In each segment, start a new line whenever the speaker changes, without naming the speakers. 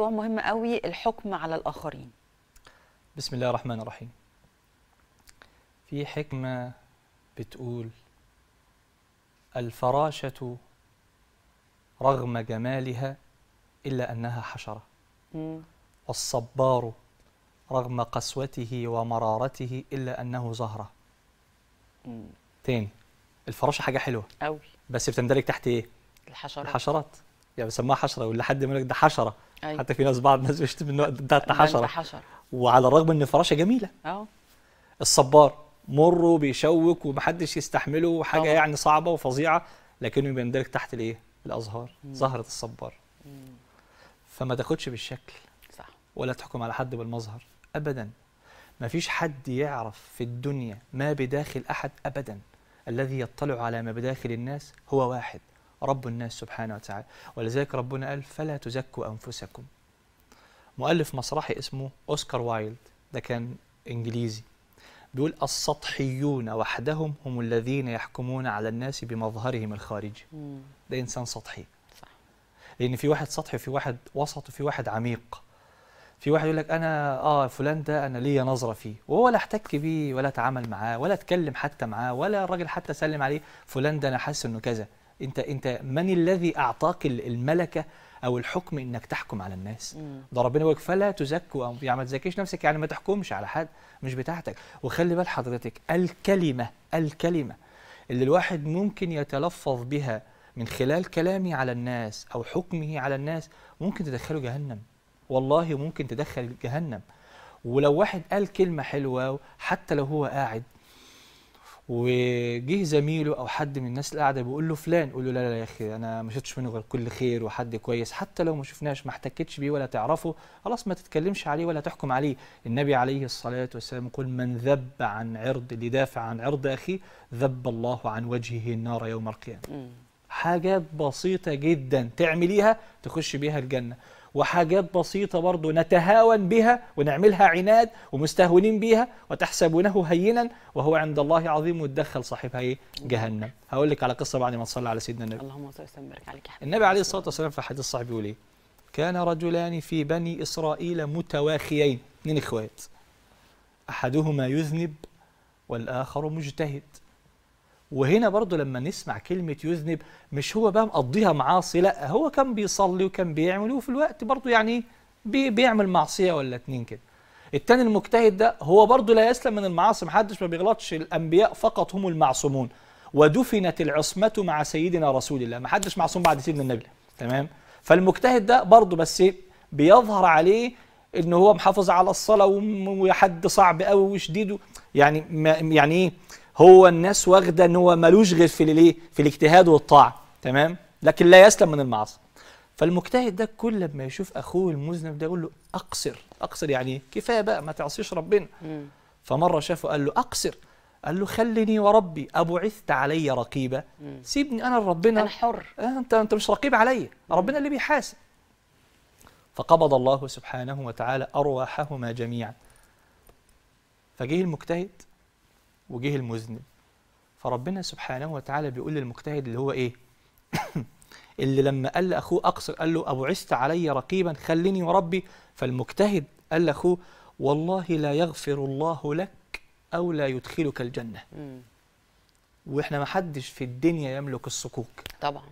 موضوع مهم قوي الحكم على الآخرين بسم الله الرحمن الرحيم في حكمة بتقول الفراشة رغم جمالها إلا أنها حشرة والصبار رغم قسوته ومرارته إلا أنه زهرة مم. تاني الفراشة حاجة حلوة أوي بس بتندرج تحت إيه؟ الحشرات الحشرات يعني بسمها حشرة ولا حد يقول لك ده حشرة أيوة. حتى في ناس بعض الناس بيشتم انه بنت حشره بنت حشره وعلى الرغم ان فراشه جميله اه الصبار مر وبيشوك ومحدش يستحمله وحاجه أوه. يعني صعبه وفظيعه لكنه بيندرج تحت الايه؟ الازهار زهره الصبار مم. فما تاخدش بالشكل صح ولا تحكم على حد بالمظهر ابدا ما فيش حد يعرف في الدنيا ما بداخل احد ابدا الذي يطلع على ما بداخل الناس هو واحد رب الناس سبحانه وتعالى ولذلك ربنا قال فلا تزكوا أنفسكم مؤلف مسرحي اسمه أوسكار وايلد ده كان إنجليزي بيقول السطحيون وحدهم هم الذين يحكمون على الناس بمظهرهم الخارجي ده إنسان سطحي صح. لأن في واحد سطحي وفي واحد وسط وفي واحد عميق في واحد يقول لك انا اه فلان ده انا ليا نظره فيه وهو لا احتك بيه ولا اتعامل معاه ولا اتكلم حتى معاه ولا الراجل حتى سلم عليه فلان ده انا حاسس انه كذا انت انت من الذي اعطاك الملكه او الحكم انك تحكم على الناس مم. ده ربنا يقول فلا تزكوا يعني ما تزكيش نفسك يعني ما تحكمش على حد مش بتاعتك وخلي بال حضرتك الكلمه الكلمه اللي الواحد ممكن يتلفظ بها من خلال كلامي على الناس او حكمه على الناس ممكن تدخله جهنم والله ممكن تدخل جهنم ولو واحد قال كلمه حلوه حتى لو هو قاعد وجه زميله او حد من الناس اللي قاعده بيقول له فلان يقول له لا لا يا اخي انا ما شفتش منه غير كل خير وحد كويس حتى لو ما شفناش ما احتكتش بيه ولا تعرفه خلاص ما تتكلمش عليه ولا تحكم عليه النبي عليه الصلاه والسلام يقول من ذب عن عرض اللي دافع عن عرض اخيه ذب الله عن وجهه النار يوم القيامه حاجات بسيطه جدا تعمليها تخش بيها الجنه وحاجات بسيطة برضو نتهاون بها ونعملها عناد ومستهونين بها وتحسبونه هينا وهو عند الله عظيم وتدخل صاحبها إيه؟ جهنم هقول لك على قصة بعد ما تصلى على سيدنا النبي اللهم صل وسلم وبارك عليك النبي عليه الصلاة والسلام في حديث صاحبي بيقول إيه كان رجلان في بني إسرائيل متواخيين اثنين إخوات أحدهما يذنب والآخر مجتهد وهنا برضه لما نسمع كلمة يذنب مش هو بقى مقضيها معاصي لا هو كان بيصلي وكان بيعمل وفي الوقت برضه يعني بي بيعمل معصية ولا اتنين كده التاني المجتهد ده هو برضه لا يسلم من المعاصي محدش ما بيغلطش الأنبياء فقط هم المعصومون ودفنت العصمة مع سيدنا رسول الله محدش معصوم بعد سيدنا النبي تمام فالمجتهد ده برضه بس إيه، بيظهر عليه ان هو محافظ على الصلاه وحد صعب قوي وشديد يعني يعني ايه هو الناس واخده ان هو ملوش غير في الايه في الاجتهاد والطاعه تمام لكن لا يسلم من المعاصي فالمجتهد ده كل ما يشوف اخوه المذنب ده يقول له اقصر اقصر يعني إيه؟ كفايه بقى ما تعصيش ربنا فمره شافه قال له اقصر قال له خلني وربي أبعثت علي رقيبا سيبني أنا لربنا أنا حر آه أنت أنت مش رقيب عليا ربنا اللي بيحاسب فقبض الله سبحانه وتعالى أرواحهما جميعا فجه المجتهد وجه المذنب فربنا سبحانه وتعالى بيقول للمجتهد اللي هو ايه اللي لما قال لاخوه اقصر قال له ابعثت علي رقيبا خليني وربي فالمجتهد قال لاخوه والله لا يغفر الله لك او لا يدخلك الجنه واحنا ما حدش في الدنيا يملك الصكوك طبعا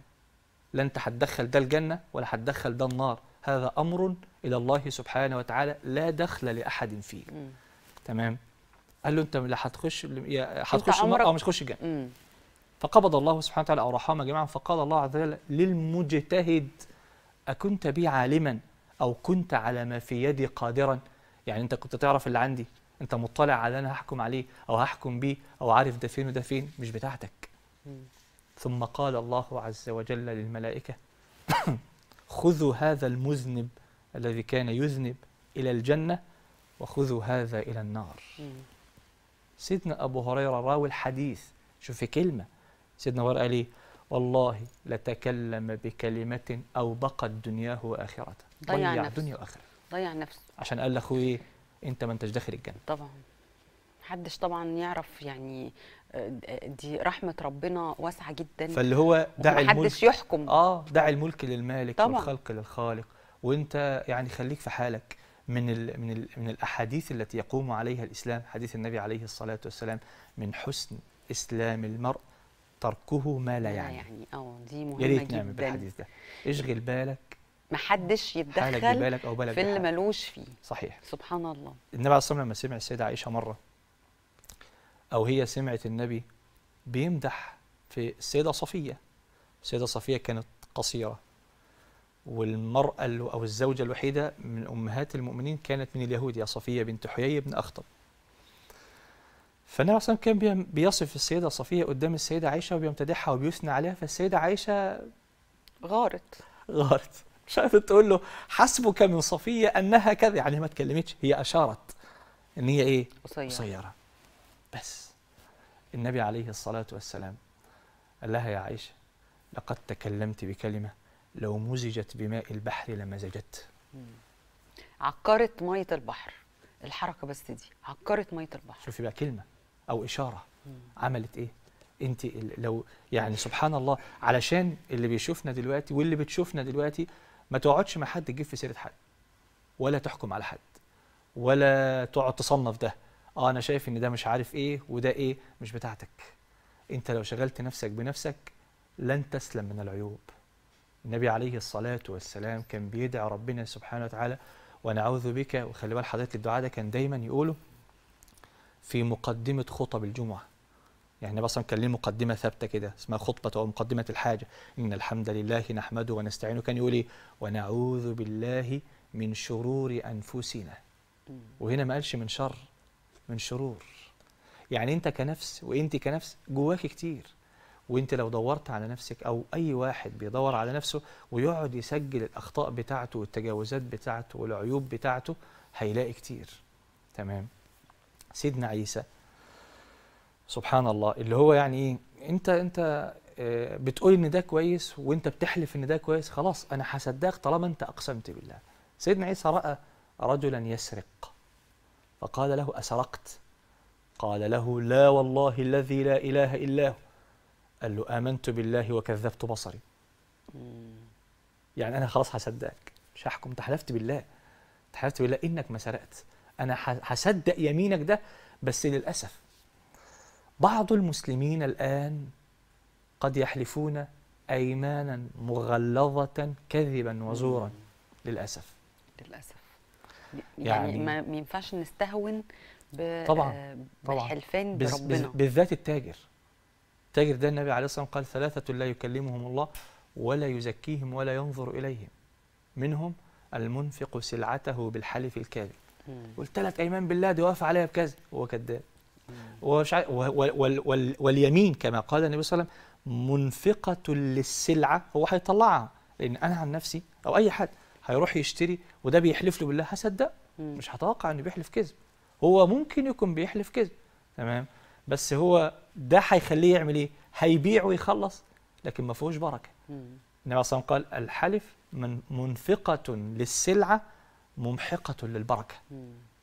لا انت هتدخل ده الجنه ولا هتدخل ده النار هذا امر الى الله سبحانه وتعالى لا دخل لاحد فيه تمام قال له انت لا هتخش هتخش النار او مش هتخش الجنه فقبض الله سبحانه وتعالى أوراحهما جميعا فقال الله عز وجل للمجتهد أكنت بي عالما أو كنت على ما في يدي قادرا يعني أنت كنت تعرف اللي عندي أنت مطلع على أنا هحكم عليه أو هحكم بيه أو عارف ده فين وده فين مش بتاعتك ثم قال الله عز وجل للملائكة خذوا هذا المذنب الذي كان يذنب إلى الجنة وخذوا هذا إلى النار سيدنا أبو هريرة راوي الحديث شوف كلمة سيدنا هريرة قال إيه والله لتكلم بكلمة او بقت دنياه وآخرته ضيع, ضيع دنيا وآخرة ضيع نفسه عشان قال لأخوه إيه أنت ما أنتش داخل الجنة طبعا محدش طبعا يعرف يعني آه، دي رحمة ربنا واسعة جدا فاللي هو دع الملك محدش يحكم اه دع الملك للمالك طبعا. والخلق للخالق وانت يعني خليك في حالك من الـ من الـ من الاحاديث التي يقوم عليها الاسلام حديث النبي عليه الصلاه والسلام من حسن اسلام المرء تركه ما لا يعني يعني اه دي مهمه يا ريت نعمل بالحديث ده اشغل بالك محدش يتدخل بالك أو بالك في اللي ملوش فيه صحيح سبحان الله النبي عليه الصلاه والسلام لما سمع السيده عائشه مره او هي سمعت النبي بيمدح في السيده صفيه السيده صفيه كانت قصيره والمرأة أو الزوجة الوحيدة من أمهات المؤمنين كانت من اليهود يا صفية بنت حيي بن أخطب فالنبي عليه كان بيصف السيدة صفية قدام السيدة عائشة وبيمتدحها وبيثنى عليها فالسيدة عائشة غارت غارت مش عارفة تقول له حسبك من صفية أنها كذا يعني ما تكلمتش هي أشارت إن هي إيه؟ قصيرة قصيرة بس النبي عليه الصلاة والسلام قال لها يا عائشة لقد تكلمت بكلمة لو مزجت بماء البحر لمزجت عكرت ميه البحر الحركه بس دي عكرت ميه البحر شوفي بقى كلمه او اشاره مم. عملت ايه انت لو يعني سبحان الله علشان اللي بيشوفنا دلوقتي واللي بتشوفنا دلوقتي ما تقعدش مع حد تجيب في سيره حد ولا تحكم على حد ولا تقعد تصنف ده اه انا شايف ان ده مش عارف ايه وده ايه مش بتاعتك انت لو شغلت نفسك بنفسك لن تسلم من العيوب النبي عليه الصلاة والسلام كان بيدعي ربنا سبحانه وتعالى ونعوذ بك وخلي بال حضرتك الدعاء ده كان دايما يقوله في مقدمة خطب الجمعة يعني النبي اصلا كان ليه مقدمه ثابته كده اسمها خطبه او مقدمه الحاجه ان الحمد لله نحمده ونستعينه كان يقول ايه ونعوذ بالله من شرور انفسنا وهنا ما قالش من شر من شرور يعني انت كنفس وانت كنفس جواك كتير وانت لو دورت على نفسك او اي واحد بيدور على نفسه ويقعد يسجل الاخطاء بتاعته والتجاوزات بتاعته والعيوب بتاعته هيلاقي كتير تمام سيدنا عيسى سبحان الله اللي هو يعني ايه انت انت آه، بتقول ان ده كويس وانت بتحلف ان ده كويس خلاص انا هصدقك طالما انت اقسمت بالله سيدنا عيسى راى رجلا يسرق فقال له اسرقت قال له لا والله الذي لا اله الا هو قال له آمنت بالله وكذبت بصري يعني أنا خلاص هصدقك مش هحكم تحلفت بالله تحلفت بالله إنك ما سرقت أنا هصدق يمينك ده بس للأسف بعض المسلمين الآن قد يحلفون أيمانا مغلظة كذبا وزورا للأسف للأسف يعني, يعني ما ينفعش نستهون طبعا آه، طبعا بالحلفان بربنا بالذات التاجر التاجر ده النبي عليه الصلاة والسلام قال ثلاثة لا يكلمهم الله ولا يزكيهم ولا ينظر إليهم منهم المنفق سلعته بالحلف الكاذب قلت لك ايمان بالله دي واقف عليها بكذا هو كذاب ومش عارف واليمين كما قال النبي صلى الله عليه وسلم منفقة للسلعة هو هيطلعها لأن أنا عن نفسي أو أي حد هيروح يشتري وده بيحلف له بالله هصدق مش هتوقع إنه بيحلف كذب هو ممكن يكون بيحلف كذب تمام بس هو ده هيخليه يعمل ايه؟ هيبيع ويخلص لكن ما فيهوش بركه. النبي صلى الصلاه والسلام قال الحلف من منفقه للسلعه ممحقه للبركه.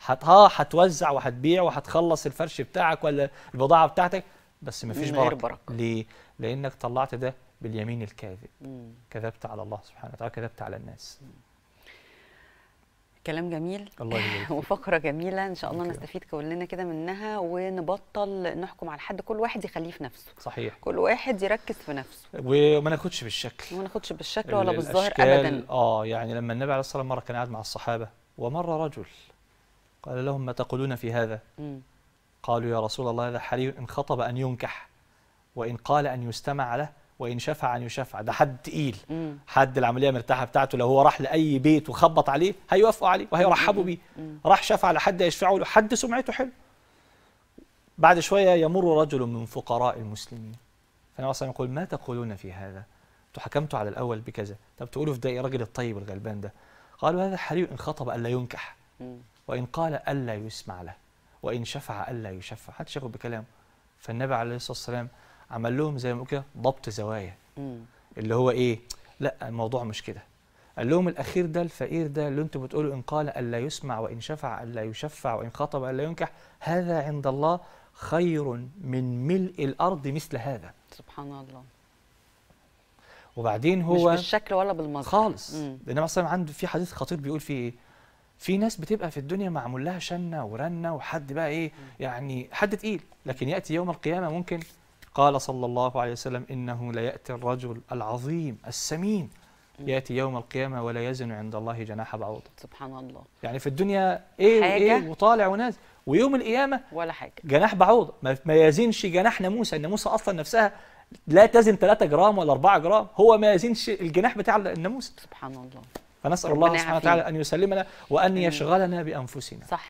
هت اه هتوزع وهتبيع وهتخلص الفرش بتاعك ولا البضاعه بتاعتك بس ما فيش بركه. بركه. ليه؟ لانك طلعت ده باليمين الكاذب. كذبت على الله سبحانه وتعالى كذبت على الناس. كلام جميل الله يبارك وفقره جميله ان شاء الله نستفيد كلنا كده منها ونبطل نحكم على حد كل واحد يخليه في نفسه صحيح كل واحد يركز في نفسه وما ناخدش بالشكل وما ناخدش بالشكل ولا بالظاهر ابدا اه يعني لما النبي عليه الصلاه والسلام مره كان قاعد مع الصحابه ومر رجل قال لهم ما تقولون في هذا قالوا يا رسول الله هذا حري ان خطب ان ينكح وان قال ان يستمع له وان شفع ان يشفع ده حد تقيل حد العمليه مرتاحه بتاعته لو هو راح لاي بيت وخبط عليه هيوافقوا عليه وهيرحبوا بيه راح شفع لحد يشفعوا له حد سمعته حلو بعد شويه يمر رجل من فقراء المسلمين فالنبي صلى يقول ما تقولون في هذا تحكمت حكمتوا على الاول بكذا طب تقولوا في ده ايه الراجل الطيب الغلبان ده قالوا هذا حري ان خطب الا ينكح وان قال الا يسمع له وان شفع الا يشفع حد شغل بكلام فالنبي عليه الصلاه والسلام عمل لهم زي ما بيقولوا كده ضبط زوايا اللي هو ايه لا الموضوع مش كده قال لهم الاخير ده الفقير ده اللي انتم بتقولوا ان قال الا يسمع وان شفع الا يشفع وان خطب الا ينكح هذا عند الله خير من ملء الارض مثل هذا سبحان الله وبعدين هو مش بالشكل ولا بالمظهر خالص انما مثلا عنده في حديث خطير بيقول فيه ايه في ناس بتبقى في الدنيا معمول لها شنه ورنه وحد بقى ايه يعني حد تقيل لكن ياتي يوم القيامه ممكن قال صلى الله عليه وسلم إنه ليأتي الرجل العظيم السمين يأتي يوم القيامة ولا يزن عند الله جناح بعوضة سبحان الله يعني في الدنيا إيه حاجة إيه وطالع وناس ويوم القيامة ولا حاجة جناح بعوضة ما يزنش جناح ناموسة الناموسة أصلا نفسها لا تزن 3 جرام ولا 4 جرام هو ما يزنش الجناح بتاع الناموسة سبحان الله فنسأل الله سبحانه وتعالى أن يسلمنا وأن يشغلنا بأنفسنا صح